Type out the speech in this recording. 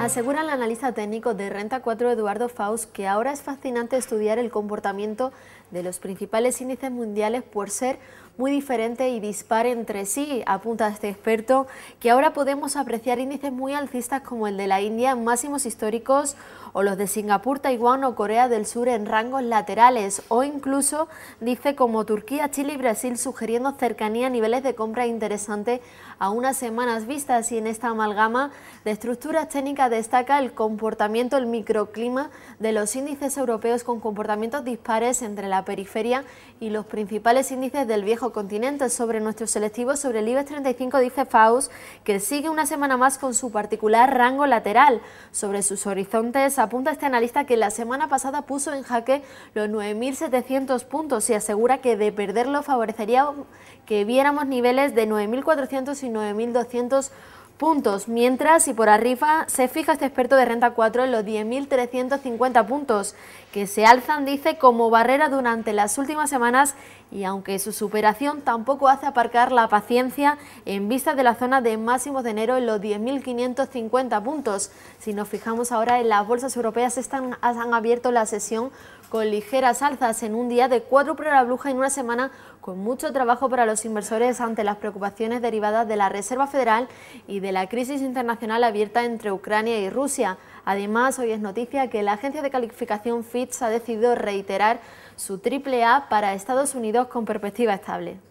Asegura el analista técnico de Renta 4 Eduardo Faust que ahora es fascinante estudiar el comportamiento de los principales índices mundiales por ser muy diferente y dispar entre sí, apunta este experto, que ahora podemos apreciar índices muy alcistas como el de la India en máximos históricos o los de Singapur, Taiwán o Corea del Sur en rangos laterales o incluso dice como Turquía, Chile y Brasil sugiriendo cercanía a niveles de compra interesante a unas semanas vistas y en esta amalgama de estructuras técnicas destaca el comportamiento, el microclima de los índices europeos con comportamientos dispares entre la periferia y los principales índices del viejo continente Sobre nuestro selectivo, sobre el IBEX 35 dice Faust que sigue una semana más con su particular rango lateral. Sobre sus horizontes apunta este analista que la semana pasada puso en jaque los 9.700 puntos y asegura que de perderlo favorecería que viéramos niveles de 9.400 y 9.200 puntos, mientras y por arriba se fija este experto de Renta 4 en los 10.350 puntos, que se alzan, dice, como barrera durante las últimas semanas y aunque su superación tampoco hace aparcar la paciencia en vista de la zona de máximos de enero en los 10.550 puntos. Si nos fijamos ahora en las bolsas europeas, están, han abierto la sesión con ligeras alzas en un día de cuatro por la bruja en una semana con mucho trabajo para los inversores ante las preocupaciones derivadas de la Reserva Federal y de la crisis internacional abierta entre Ucrania y Rusia. Además, hoy es noticia que la agencia de calificación Fitch ha decidido reiterar su triple A para Estados Unidos con perspectiva estable.